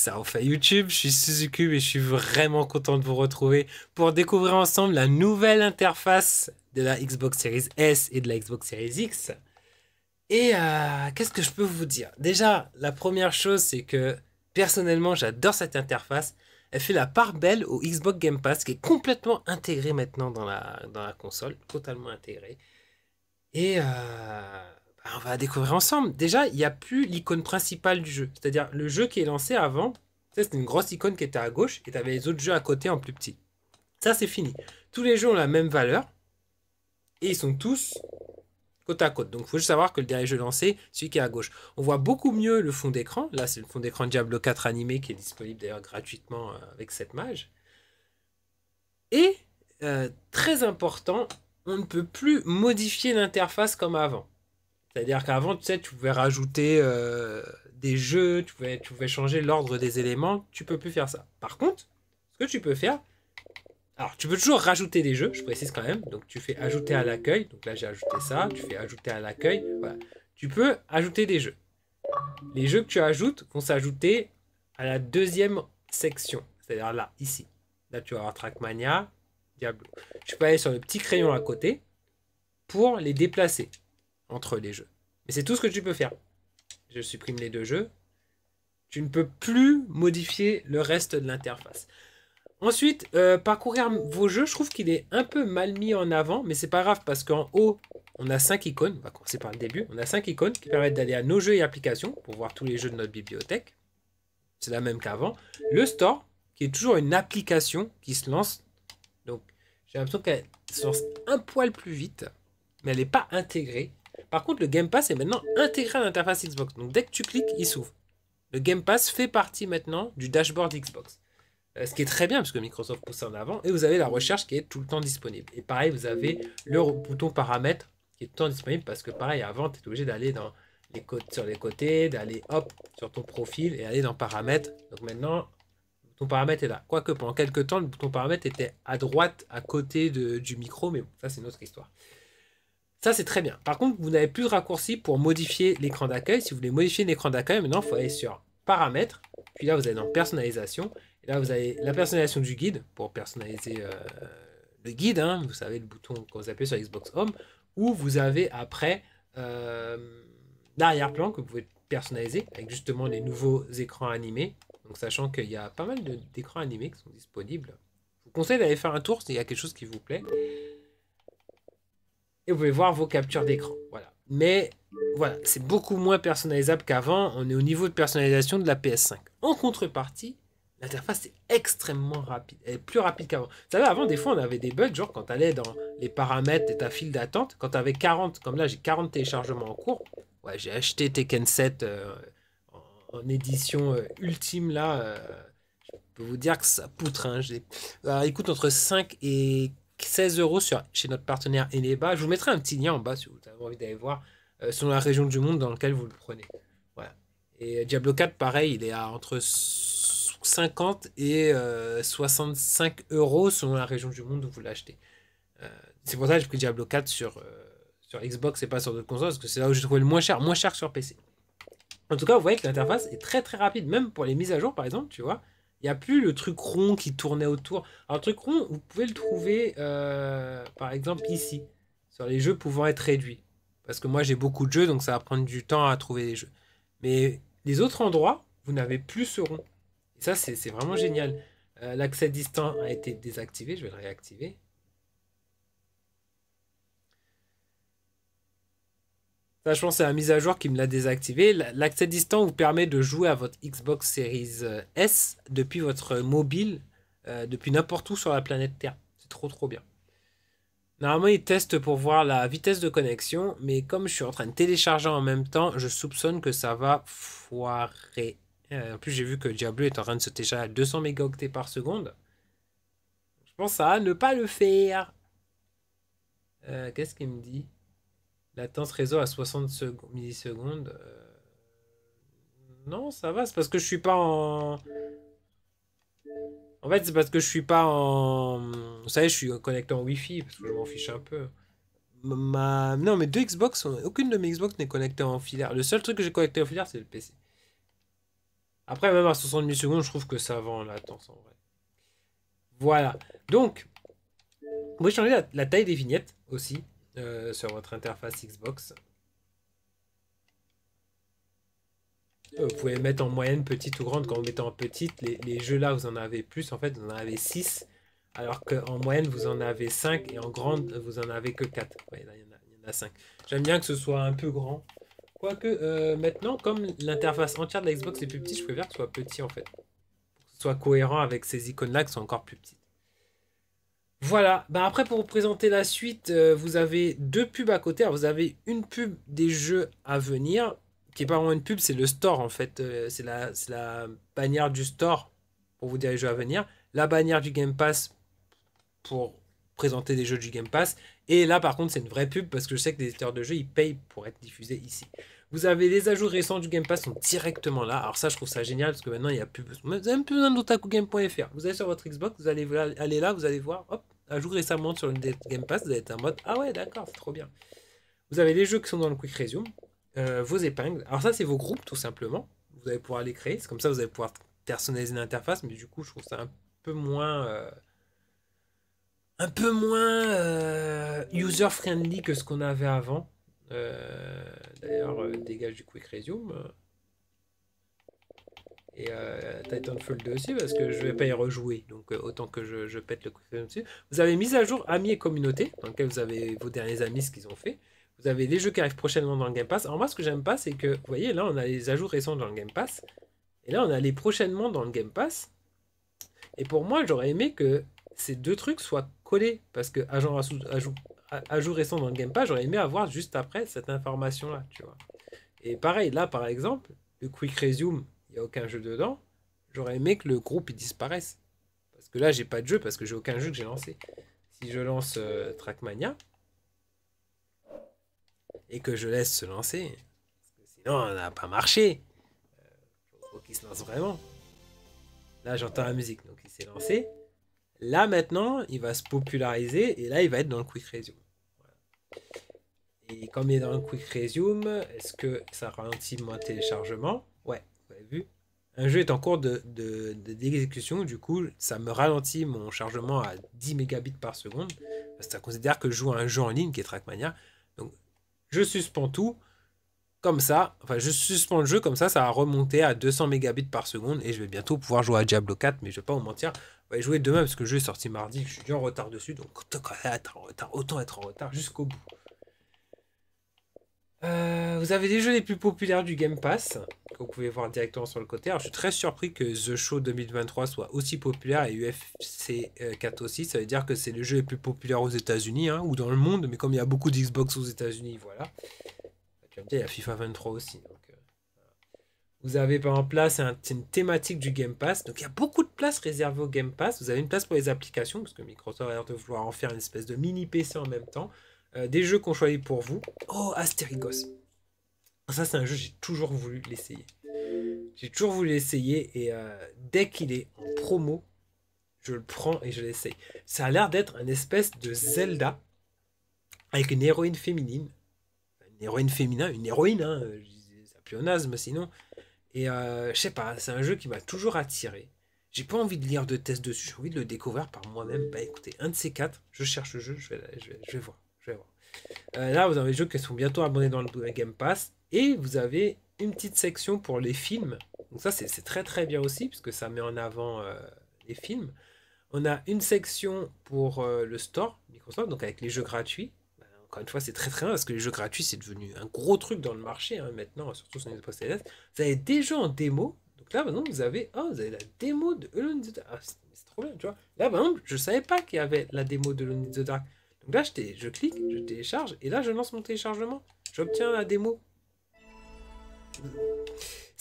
ça enfin YouTube, je suis Suzuki et je suis vraiment content de vous retrouver pour découvrir ensemble la nouvelle interface de la Xbox Series S et de la Xbox Series X. Et euh, qu'est-ce que je peux vous dire Déjà, la première chose, c'est que personnellement, j'adore cette interface. Elle fait la part belle au Xbox Game Pass, qui est complètement intégré maintenant dans la, dans la console, totalement intégré. Et euh, bah, on va découvrir ensemble. Déjà, il n'y a plus l'icône principale du jeu. C'est-à-dire, le jeu qui est lancé avant, c'était une grosse icône qui était à gauche et tu avais les autres jeux à côté en plus petit. Ça, c'est fini. Tous les jeux ont la même valeur et ils sont tous côte à côte. Donc, il faut juste savoir que le dernier jeu lancé, celui qui est à gauche. On voit beaucoup mieux le fond d'écran. Là, c'est le fond d'écran Diablo 4 animé qui est disponible d'ailleurs gratuitement euh, avec cette mage. Et, euh, très important, on ne peut plus modifier l'interface comme avant. C'est-à-dire qu'avant, tu sais, tu pouvais rajouter euh, des jeux, tu pouvais, changer l'ordre des éléments. Tu peux plus faire ça. Par contre, ce que tu peux faire, alors tu peux toujours rajouter des jeux, je précise quand même. Donc tu fais ajouter à l'accueil. Donc là, j'ai ajouté ça. Tu fais ajouter à l'accueil. Tu peux ajouter des jeux. Les jeux que tu ajoutes vont s'ajouter à la deuxième section. C'est-à-dire là, ici. Là, tu vas avoir Trackmania, Diablo. Tu peux aller sur le petit crayon à côté pour les déplacer entre les jeux. Mais c'est tout ce que tu peux faire. Je supprime les deux jeux. Tu ne peux plus modifier le reste de l'interface. Ensuite, euh, parcourir vos jeux, je trouve qu'il est un peu mal mis en avant, mais c'est pas grave parce qu'en haut, on a cinq icônes. On va commencer par le début. On a cinq icônes qui permettent d'aller à nos jeux et applications pour voir tous les jeux de notre bibliothèque. C'est la même qu'avant. Le store, qui est toujours une application qui se lance. Donc, j'ai l'impression qu'elle se lance un poil plus vite, mais elle n'est pas intégrée. Par contre, le Game Pass est maintenant intégré à l'interface Xbox. Donc dès que tu cliques, il s'ouvre. Le Game Pass fait partie maintenant du dashboard Xbox. Euh, ce qui est très bien parce que Microsoft pousse en avant. Et vous avez la recherche qui est tout le temps disponible. Et pareil, vous avez le bouton paramètres qui est tout le temps disponible parce que pareil, avant, tu es obligé d'aller dans les sur les côtés, d'aller hop sur ton profil et aller dans paramètres. Donc maintenant, ton paramètre est là. Quoique pendant quelques temps, le bouton paramètre était à droite, à côté du micro, mais bon, ça c'est une autre histoire. Ça, c'est très bien. Par contre, vous n'avez plus de raccourci pour modifier l'écran d'accueil. Si vous voulez modifier l'écran d'accueil, maintenant, il faut aller sur Paramètres. Puis là, vous allez dans Personnalisation. Et là, vous avez la personnalisation du guide pour personnaliser euh, le guide. Hein. vous savez, le bouton quand vous appuyez sur Xbox Home. Ou vous avez après euh, l'arrière-plan que vous pouvez personnaliser avec justement les nouveaux écrans animés. Donc, sachant qu'il y a pas mal d'écrans animés qui sont disponibles. Je vous conseille d'aller faire un tour s'il y a quelque chose qui vous plaît et vous pouvez voir vos captures d'écran. Voilà. Mais voilà, c'est beaucoup moins personnalisable qu'avant. On est au niveau de personnalisation de la PS5. En contrepartie, l'interface est extrêmement rapide. Elle est plus rapide qu'avant. Vous savez, avant, des fois, on avait des bugs, genre quand tu allais dans les paramètres et ta file d'attente, quand tu avais 40, comme là, j'ai 40 téléchargements en cours. Ouais, j'ai acheté Tekken 7 euh, en, édition euh, ultime, là. Euh, je peux vous dire que ça poutre. Hein. Bah, écoute, entre 5 et 16 euros sur, chez notre partenaire Eneba. Je vous mettrai un petit lien en bas si vous avez envie d'aller voir euh, selon la région du monde dans laquelle vous le prenez. Et euh, Diablo 4, pareil, il est à entre 50 et 65 euh, euros selon la région du monde où vous l'achetez. c'est pour ça que j'ai pris Diablo 4 sur, sur Xbox et pas sur d'autres consoles, parce que c'est là où j'ai trouvé le moins cher, moins cher sur PC. En tout cas, vous voyez que l'interface est très très rapide, même pour les mises à jour par exemple, tu vois. Il n'y a plus le truc rond qui tournait autour. Alors, le truc rond, vous pouvez le trouver, euh, par exemple, ici, sur les jeux pouvant être réduits. Parce que moi, j'ai beaucoup de jeux, donc ça va prendre du temps à trouver les jeux. Mais les autres endroits, vous n'avez plus ce rond. Et ça, c'est vraiment génial. Euh, l'accès distant a été désactivé, je vais le réactiver. Ça, je pense c'est la mise à jour qui me l'a désactivé. L'accès distant vous permet de jouer à votre Xbox Series euh, S depuis votre mobile, euh, depuis n'importe où sur la planète Terre. C'est trop trop bien. Normalement, il teste pour voir la vitesse de connexion, mais comme je suis en train de télécharger en même temps, je soupçonne que ça va foirer. Euh, en plus, j'ai vu que Diablo est en train de se télécharger à 200 mégaoctets par seconde. Je pense à ne pas le faire. Qu'est-ce qu'il me dit Latence réseau à 60 millisecondes. Euh, non, ça va. C'est parce que je suis pas en. En fait, c'est parce que je suis pas en. Vous savez, je suis connecté en Wi-Fi parce que je m'en fiche un peu. Ma... Non, mais deux Xbox, aucune de mes Xbox n'est connectée en filaire. Le seul truc que j'ai connecté en filaire, c'est le PC. Après, même à 60 millisecondes, je trouve que ça va la latence en vrai. Voilà. Donc, on j'ai changer la taille des vignettes aussi. Euh, sur votre interface Xbox. Euh, vous pouvez mettre en moyenne petite ou grande. Quand vous mettez en petite, les, jeux là, vous en avez plus. En fait, vous en avez 6. Alors qu'en moyenne, vous en avez 5. Et en grande, vous en avez que 4. il y, en a 5. J'aime bien que ce soit un peu grand. Quoique, euh, maintenant, comme l'interface entière de la Xbox est plus petite, je préfère que ce soit petit en fait. soit cohérent avec ces icônes là qui sont encore plus petites. Voilà, ben après pour vous présenter la suite, euh, vous avez deux pubs à côté. vous avez une pub des jeux à venir, qui n'est pas vraiment une pub, c'est le store en fait. Euh, c'est la, la, bannière du store pour vous dire les jeux à venir. La bannière du Game Pass pour présenter des jeux du Game Pass. Et là par contre c'est une vraie pub parce que je sais que les éditeurs de jeux ils payent pour être diffusés ici. Vous avez les ajouts récents du Game Pass sont directement là. Alors ça, je trouve ça génial parce que maintenant, il n'y a plus besoin. Vous n'avez Vous allez sur votre Xbox, vous allez aller là, vous allez voir, hop, ajout récemment sur le Game Pass, vous allez être en mode, ah ouais, d'accord, c'est trop bien. Vous avez les jeux qui sont dans le Quick Resume, euh, vos épingles. Alors ça, c'est vos groupes, tout simplement. Vous allez pouvoir les créer. C'est comme ça, vous allez pouvoir personnaliser l'interface, mais du coup, je trouve ça un peu moins... Euh, un peu moins euh, user friendly que ce qu'on avait avant. Euh, D'ailleurs, dégage du Quick Resume. Et euh, Titanfall 2 aussi, parce que je vais pas y rejouer. Donc euh, autant que je, pète le Quick Resume dessus. Vous avez mis à jour Amis et Communauté, dans lequel vous avez vos derniers amis, ce qu'ils ont fait. Vous avez les jeux qui arrivent prochainement dans le Game Pass. Alors moi, ce que j'aime pas, c'est que, vous voyez, là, on a les ajouts récents dans le Game Pass. Et là, on a les prochainement dans le Game Pass. Et pour moi, j'aurais aimé que ces deux trucs soient collés. Parce que Agent Rassou à jour récent dans le Game j'aurais aimé avoir juste après cette information-là, tu vois. Et pareil, là, par exemple, le Quick Resume, il n'y a aucun jeu dedans. J'aurais aimé que le groupe disparaisse. Parce que là, j'ai pas de jeu, parce que j'ai aucun jeu que j'ai lancé. Si je lance euh, Trackmania, et que je laisse se lancer, parce que sinon, ça n'a pas marché. il euh, faut qu'il se lance vraiment. Là, j'entends la musique, donc il s'est lancé. Là maintenant, il va se populariser et là, il va être dans le quick resume. Et comme il est dans le quick resume, est-ce que ça ralentit mon téléchargement Ouais, vous avez vu. Un jeu est en cours d'exécution, de, de, du coup, ça me ralentit mon chargement à 10 mégabits par seconde. ça considère que je joue à un jeu en ligne qui est Trackmania. Donc, je suspends tout. Comme ça, enfin, je suspends le jeu, comme ça, ça va remonter à 200 mégabits par seconde et je vais bientôt pouvoir jouer à Diablo 4, mais je ne vais pas vous mentir, va jouer demain parce que le jeu est sorti mardi, je suis en retard dessus, donc autant être en retard jusqu'au bout. Euh, vous avez les jeux les plus populaires du Game Pass, que vous pouvez voir directement sur le côté. Alors, je suis très surpris que The Show 2023 soit aussi populaire et UFC 4 aussi. Ça veut dire que c'est le jeu le plus populaire aux États-Unis hein, ou dans le monde, mais comme il y a beaucoup d'Xbox aux États-Unis, voilà. il y a FIFA 23 aussi. Hein. Vous avez par exemple là, c'est une thématique du Game Pass. Donc il y a beaucoup de places réservées au Game Pass. Vous avez une place pour les applications, parce que Microsoft a l'air de vouloir en faire une espèce de mini PC en même temps. Euh, des jeux qu'on choisit pour vous. Oh, Astéricos. Ah, ça, c'est un jeu, j'ai toujours voulu l'essayer. J'ai toujours voulu l'essayer et euh, dès qu'il est en promo, je le prends et je l'essaye. Ça a l'air d'être un espèce de Zelda avec une héroïne féminine. Une héroïne féminin, une héroïne, hein, ça mais sinon. Et euh, je sais pas, c'est un jeu qui m'a toujours attiré. J'ai pas envie de lire de test dessus, j'ai envie de le découvrir par moi-même. Bah écoutez, un de ces quatre, je cherche le jeu, je vais, je vais, voir. Euh, là, vous avez des jeux qui sont bientôt abonnés dans le Game Pass. Et vous avez une petite section pour les films. Donc ça, c'est très très bien aussi, puisque ça met en avant euh, les films. On a une section pour le store Microsoft, donc avec les jeux gratuits encore une fois, c'est très très bien, parce que les jeux gratuits, c'est devenu un gros truc dans le marché hein, maintenant, surtout sur les postes Vous avez déjà en démo. Donc là, maintenant, vous avez, oh, vous avez la démo de Alone in the Dark. Ah, c'est trop bien, tu vois. Là, par je savais pas qu'il y avait la démo de Alone in the Dark. Donc là, je clique, je télécharge et là, je lance mon téléchargement. J'obtiens la démo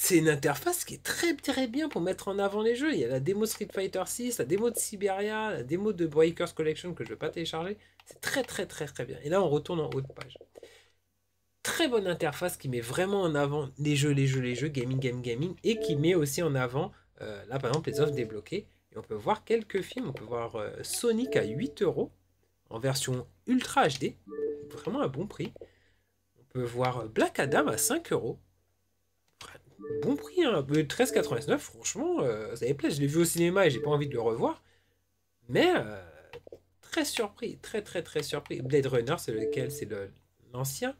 c'est une interface qui est très très bien pour mettre en avant les jeux. Il y a la démo Street Fighter 6, la démo de Siberia, la démo de Breakers Collection que je ne vais pas télécharger. C'est très très très très bien. Et là, on retourne en haut de page. Très bonne interface qui met vraiment en avant les jeux, les jeux, les jeux, gaming, gaming, gaming, et qui met aussi en avant, euh, là par exemple, les offres débloquées. Et on peut voir quelques films. On peut voir euh, Sonic à 8 euros en version Ultra HD, vraiment un bon prix. On peut voir euh, Black Adam à 5 euros bon prix, hein, 13,89, franchement, vous euh, ça plaît. Je l'ai vu au cinéma et j'ai pas envie de le revoir. Mais euh, très surpris, très très très surpris. Blade Runner, c'est lequel C'est l'ancien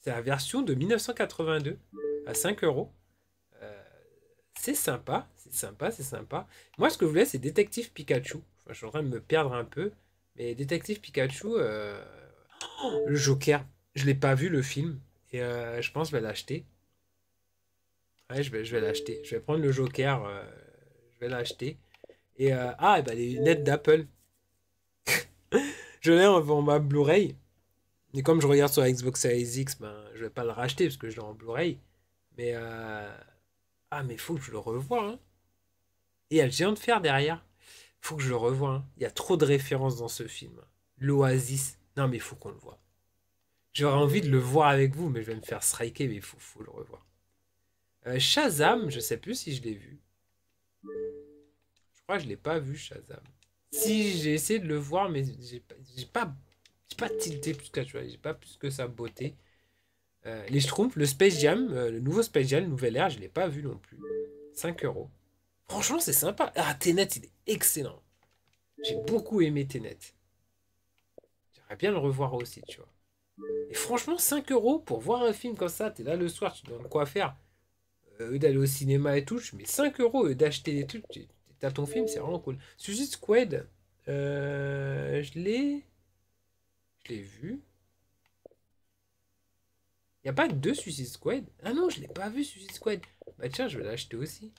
C'est la version de 1982 à 5 euros. Euh, c'est sympa, c'est sympa, c'est sympa. Moi, ce que je voulais, c'est Détective Pikachu. Enfin, je suis me perdre un peu. Mais Détective Pikachu, le Joker, je l'ai pas vu le film. Et euh, je pense que je vais l'acheter. Ouais, je vais, je vais l'acheter. Je vais prendre le Joker. Euh, je vais l'acheter. Et euh, ah, et ben, les lunettes d'Apple. je l'ai en ma Blu-ray. Et comme je regarde sur Xbox Series X, ben, je vais pas le racheter parce que je l'ai en Blu-ray. Mais ah, mais faut que je le revoie. Hein. Et il y a le géant de fer derrière. Faut que je le revoie. Hein. Il y a trop de références dans ce film. L'Oasis. Non, mais il faut qu'on le voit. J'aurais envie de le voir avec vous, mais je vais me faire striker, mais il faut, faut, le revoir. Euh, Shazam, je sais plus si je l'ai vu. Je crois que je l'ai pas vu, Shazam. Si, j'ai essayé de le voir, mais j'ai pas, pas, tilté plus que j'ai pas plus que sa beauté. Euh, les Schtroumpfs, le Space Jam, euh, le nouveau Space Jam, nouvel air, je l'ai pas vu non plus. 5 euros. Franchement, c'est sympa. Ah, Tenet, il est excellent. J'ai beaucoup aimé Tenet. J'aimerais bien le revoir aussi, tu vois. Et franchement, 5 euros pour voir un film comme ça, t'es là le soir, tu te demandes quoi faire. Euh, d'aller au cinéma et tout, mais 5 euros, d'acheter des trucs, t'as ton film, c'est vraiment cool. Suicide Squad, euh, je l'ai. Je l'ai vu. Y a pas deux Suicide Squad Ah non, je l'ai pas vu Suicide Squad. Bah tiens, je vais l'acheter aussi.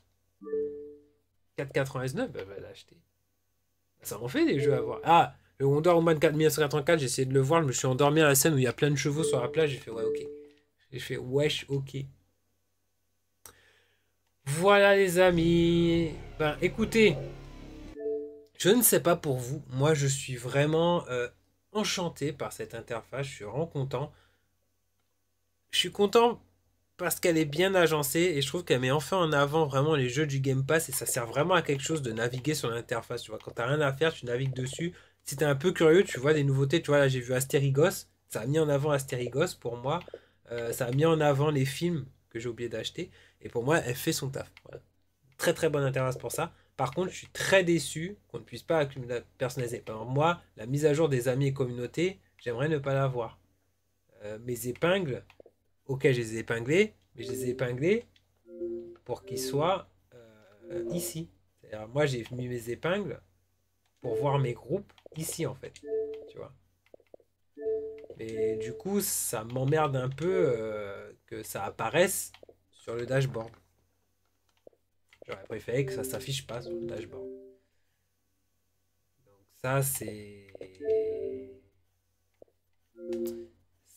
4,99, bah, va l'acheter. Ça en fait des jeux à voir. Ah, le Wonder Woman 1984, j'ai essayé de le voir, je me suis endormi à la scène où il y a plein de chevaux sur la plage, j'ai fait ouais, ok. J'ai fait wesh, ok. Voilà les amis. Ben écoutez, je ne sais pas pour vous, moi je suis vraiment euh, enchanté par cette interface, je suis vraiment content. Je suis content parce qu'elle est bien agencée et je trouve qu'elle met enfin en avant vraiment les jeux du Game Pass et ça sert vraiment à quelque chose de naviguer sur l'interface. Tu vois, quand t'as rien à faire, tu navigues dessus si un peu curieux, tu vois des nouveautés. Tu vois, là, j'ai vu Astérigos. Ça a mis en avant Astérigos pour moi. Euh, ça a mis en avant les films que j'ai oublié d'acheter. Et pour moi, elle fait son taf. Très, très bonne interface pour ça. Par contre, je suis très déçu qu'on ne puisse pas accumuler. personnaliser. Par moi, la mise à jour des amis et communautés, j'aimerais ne pas l'avoir. voir euh, mes épingles, ok, je les ai épinglés, mais je les ai épinglés pour qu'ils soient euh, ici. Moi, j'ai mis mes épingles pour voir mes groupes ici en fait. Tu vois. Et du coup, ça m'emmerde un peu euh, que ça apparaisse sur le dashboard. J'aurais préféré que ça s'affiche pas sur le dashboard. Donc ça, c'est...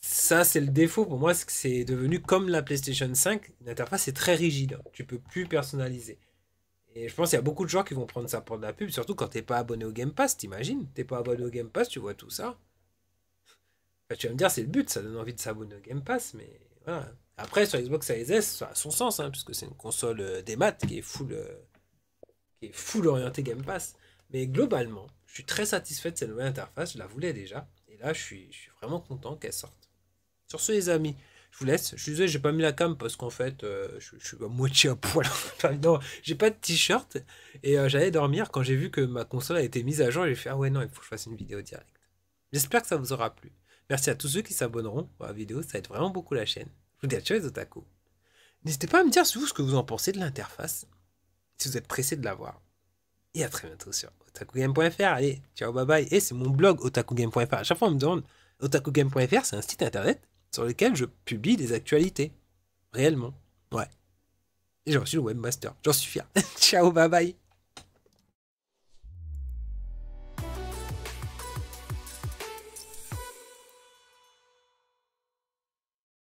Ça, c'est le défaut pour moi, c'est que c'est devenu comme la PlayStation 5, l'interface est très rigide, tu peux plus personnaliser. Et je pense qu'il y a beaucoup de gens qui vont prendre ça pour de la pub, surtout quand t'es pas abonné au Game Pass, t'imagines T'es pas abonné au Game Pass, tu vois tout ça. tu vas me dire, c'est le but, ça donne envie de s'abonner au Game Pass, mais voilà. Après, sur Xbox Series S, ça a son sens, hein, puisque c'est une console euh, des maths qui est full, euh, qui est full orientée Game Pass. Mais globalement, je suis très satisfait de cette nouvelle interface, je la voulais déjà. Et là, je suis, je suis vraiment content qu'elle sorte. Sur ce, les amis, je vous laisse. Je suis désolé, j'ai pas mis la cam parce qu'en fait, euh, je, suis à moitié à poil. j'ai pas de t-shirt. Et euh, j'allais dormir quand j'ai vu que ma console a été mise à jour. J'ai fait Ah ouais, non, il faut que je fasse une vidéo directe. J'espère que ça vous aura plu. Merci à tous ceux qui s'abonneront à la vidéo. Ça aide vraiment beaucoup la chaîne. Je vous dis à ciao les otaku. N'hésitez pas à me dire ce que vous en pensez de l'interface. Si vous êtes pressé de la voir. Et à très bientôt sur otakugame.fr. Allez, ciao, bye bye. Et c'est mon blog otakugame.fr. À chaque fois, on me demande otakugame.fr, c'est un site internet sur lesquels je publie des actualités. Réellement. Ouais. Et j'en suis le webmaster. J'en suis fier. Ciao, bye bye.